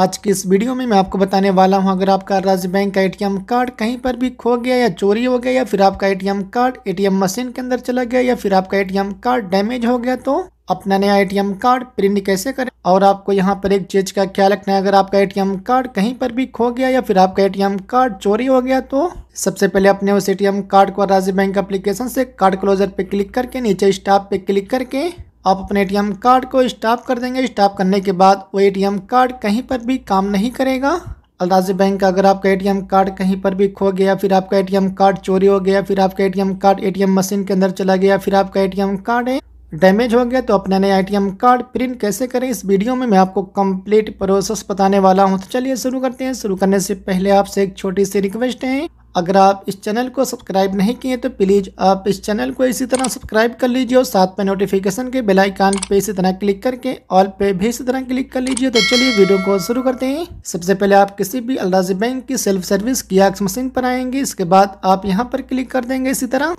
आज की इस वीडियो में मैं आपको बताने वाला हूं अगर आपका राज्य बैंक का एटीएम कार्ड कहीं पर भी खो गया या चोरी हो गया या फिर आपका एटीएम कार्ड एटीएम मशीन के अंदर चला गया या फिर आपका एटीएम कार्ड डैमेज हो गया तो अपना नया एटीएम कार्ड प्रिंट कैसे करें और आपको यहाँ पर एक चीज का ख्याल रखना है अगर आपका एटीएम कार्ड कहीं पर भी खो गया या फिर आपका एटीएम कार्ड चोरी हो गया तो सबसे पहले अपने उस एटीएम कार्ड को राज्य बैंक एप्लीकेशन से कार्ड क्लोजर पे क्लिक करके नीचे स्टाफ पे क्लिक करके आप अपने एटीएम कार्ड को स्टॉप कर देंगे स्टॉप करने के बाद वो एटीएम कार्ड कहीं पर भी काम नहीं करेगा अलराजी बैंक का अगर आपका एटीएम कार्ड कहीं पर भी खो गया फिर आपका एटीएम कार्ड चोरी हो गया फिर आपका एटीएम कार्ड एटीएम मशीन के अंदर चला गया फिर आपका एटीएम कार्ड है डैमेज हो गया तो अपना नया एटीएम कार्ड प्रिंट कैसे करें इस वीडियो में मैं आपको कंप्लीट प्रोसेस बताने वाला हूं तो चलिए शुरू करते हैं शुरू करने से पहले आपसे एक छोटी सी रिक्वेस्ट है अगर आप इस चैनल को सब्सक्राइब नहीं किए तो प्लीज़ आप इस चैनल को इसी तरह सब्सक्राइब कर लीजिए और साथ में नोटिफिकेशन के बेल आइकन पे इसी तरह क्लिक करके ऑल पे भी इसी तरह क्लिक कर लीजिए तो चलिए वीडियो को शुरू करते हैं सबसे पहले आप किसी भी अलराजी बैंक की सेल्फ सर्विस की मशीन पर आएंगे इसके बाद आप यहाँ पर क्लिक कर देंगे इसी तरह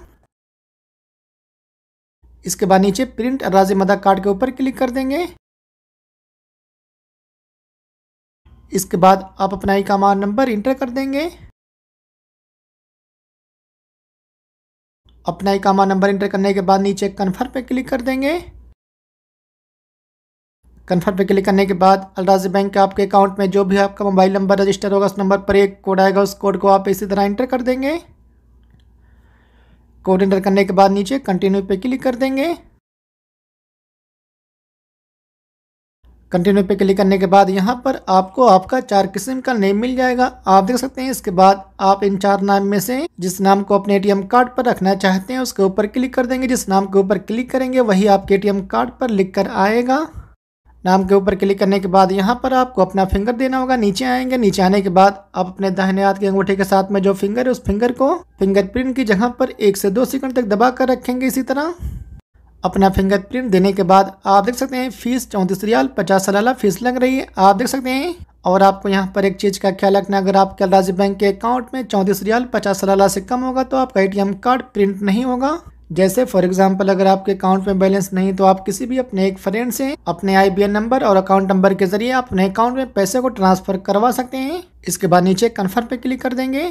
इसके बाद नीचे प्रिंट अलराजी मदा कार्ड के ऊपर क्लिक कर देंगे इसके बाद आप अपना ई कमांड नंबर इंटर कर देंगे अपना इकामा नंबर इंटर करने के बाद नीचे कन्फर्म पे क्लिक कर देंगे कन्फर्म पे क्लिक करने के बाद अलराज बैंक के आपके अकाउंट में जो भी आपका मोबाइल नंबर रजिस्टर होगा उस नंबर पर एक कोड आएगा उस कोड को आप इसी तरह इंटर कर देंगे कोड इंटर करने के बाद नीचे कंटिन्यू पे क्लिक कर देंगे कंटिन्यू पे क्लिक करने के बाद यहाँ पर आपको आपका चार किस्म का नेम मिल जाएगा आप देख सकते हैं इसके बाद आप इन चार नाम में से जिस नाम को अपने एटीएम कार्ड पर रखना चाहते हैं उसके ऊपर क्लिक कर देंगे जिस नाम के ऊपर क्लिक करेंगे वही आपके एटीएम कार्ड पर लिख कर आएगा नाम के ऊपर क्लिक करने के बाद यहाँ पर आपको अपना फिंगर देना होगा नीचे आएंगे नीचे आने के बाद आप अपने दाहिने हाथ के अंगूठे के साथ में जो फिंगर है उस फिंगर को फिंगरप्रिंट की जगह पर एक से दो सेकंड तक दबा कर रखेंगे इसी तरह अपना फिंगरप्रिंट देने के बाद आप देख सकते हैं फीस चौंतीस रियाल पचास सलाला फीस लग रही है आप देख सकते हैं और आपको यहाँ पर एक चीज़ का ख्याल रखना अगर आपके राज्य बैंक के अकाउंट में चौंतीस रियाल पचास सलाला से कम होगा तो आपका एटीएम कार्ड प्रिंट नहीं होगा जैसे फॉर एग्जांपल अगर आपके अकाउंट में बैलेंस नहीं तो आप किसी भी अपने एक फ्रेंड से अपने आईबीएन नंबर और अकाउंट नंबर के जरिए अपने अकाउंट में पैसे को ट्रांसफर करवा सकते हैं इसके बाद नीचे कन्फर्म पे क्लिक कर देंगे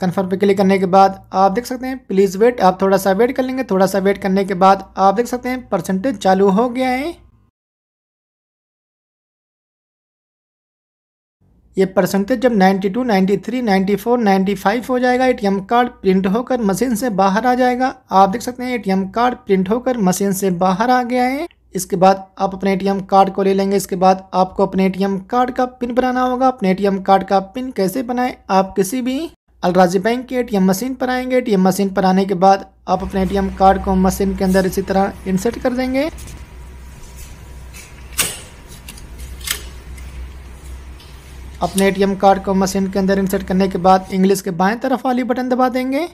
कन्फर्म पे क्लिक करने के बाद आप देख सकते हैं प्लीज़ वेट आप थोड़ा सा वेट कर लेंगे थोड़ा सा वेट करने के बाद आप देख सकते हैं परसेंटेज चालू हो गया है ये परसेंटेज जब 92, 93, 94, 95 हो जाएगा एटीएम कार्ड प्रिंट होकर मशीन से बाहर आ जाएगा आप देख सकते हैं एटीएम कार्ड प्रिंट होकर मशीन से बाहर आ गया है इसके बाद आप अपने एटीएम कार्ड को ले लेंगे इसके बाद आपको अपने एटीएम कार्ड का पिन बनाना होगा अपने एटीएम कार्ड का पिन कैसे बनाएं आप किसी भी अलराजी बैंक के एटीएम मशीन पर आएंगे एटीएम मशीन पर आने के बाद आप अपने एटीएम कार्ड को मशीन के अंदर इसी तरह इंसर्ट कर देंगे अपने एटीएम कार्ड को मशीन के अंदर इंसर्ट करने के बाद इंग्लिश के बाएं तरफ वाली बटन दबा देंगे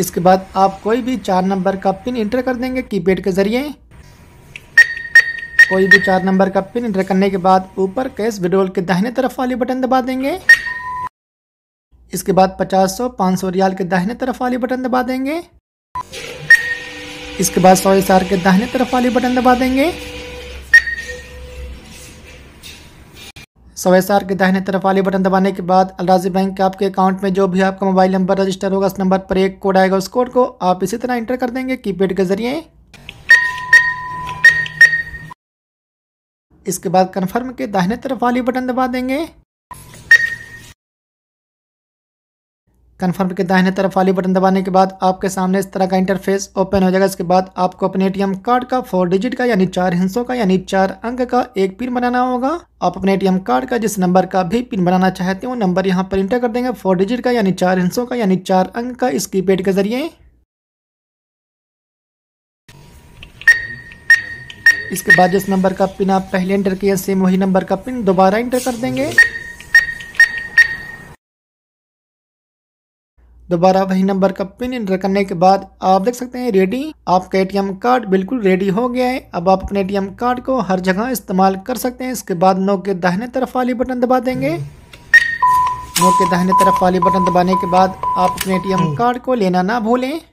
इसके बाद आप कोई भी चार नंबर का पिन इंटर कर देंगे कीपैड के ज़रिए कोई भी चार नंबर का पिन इंटर करने के बाद ऊपर कैश विड्रोल के दाहिने तरफ वाली बटन दबा देंगे इसके बाद 500 500 रियाल के दाहिने तरफ वाली बटन दबा देंगे इसके बाद सौ स्टार के दाहिने तरफ वाली बटन दबा देंगे सौ स्टार के दाहिने तरफ वाले बटन दबाने के बाद अलराजी बैंक के आपके अकाउंट में जो भी आपका मोबाइल नंबर रजिस्टर होगा उस नंबर पर एक कोड आएगा उस कोड को आप इसी तरह इंटर कर देंगे कीपैड के जरिए इसके बाद कन्फर्म के दाहिने तरफ वाली बटन दबा देंगे कन्फर्म के दाहिने तरफ वाली बटन दबाने के बाद आपके सामने इस तरह का इंटरफेस ओपन हो जाएगा इसके बाद आपको अपने एटीएम कार्ड का फोर डिजिट का यानी चार हिंसों का यानी चार अंक का एक पिन बनाना होगा आप अपने एटीएम कार्ड का जिस नंबर का भी पिन बनाना चाहते हो नंबर यहाँ पर इंटर कर देंगे फोर डिजिट का यानी चार हिंसों का यानी चार अंक का इस कीपैड के जरिए इसके बाद जिस नंबर का पिन आप पहले एंटर किया सेम वही नंबर का पिन दोबारा एंटर कर देंगे दोबारा वही नंबर का पिन एंटर करने के बाद आप देख सकते हैं रेडी आपका एटीएम कार्ड बिल्कुल रेडी हो गया है अब आप अपने एटीएम कार्ड को हर जगह इस्तेमाल कर सकते हैं इसके बाद नो के दाहिने तरफ वाली बटन दबा देंगे नो के दाहिने तरफ वाली बटन दबाने के बाद आप अपने एटीएम कार्ड को लेना ना भूलें